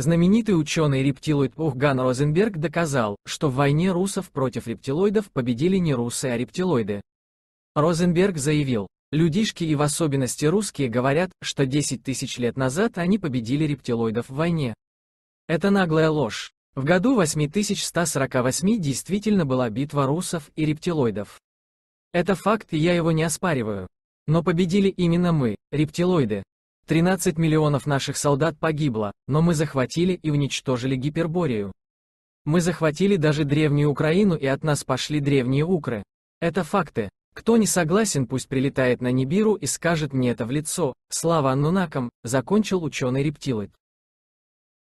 Знаменитый ученый-рептилоид Ухган Розенберг доказал, что в войне русов против рептилоидов победили не русы, а рептилоиды. Розенберг заявил, людишки и в особенности русские говорят, что 10 тысяч лет назад они победили рептилоидов в войне. Это наглая ложь. В году 8148 действительно была битва русов и рептилоидов. Это факт, и я его не оспариваю. Но победили именно мы, рептилоиды. 13 миллионов наших солдат погибло, но мы захватили и уничтожили Гиперборею. Мы захватили даже древнюю Украину и от нас пошли древние укры. Это факты. Кто не согласен, пусть прилетает на Нибиру и скажет мне это в лицо. Слава Аннунакам, закончил ученый рептилы.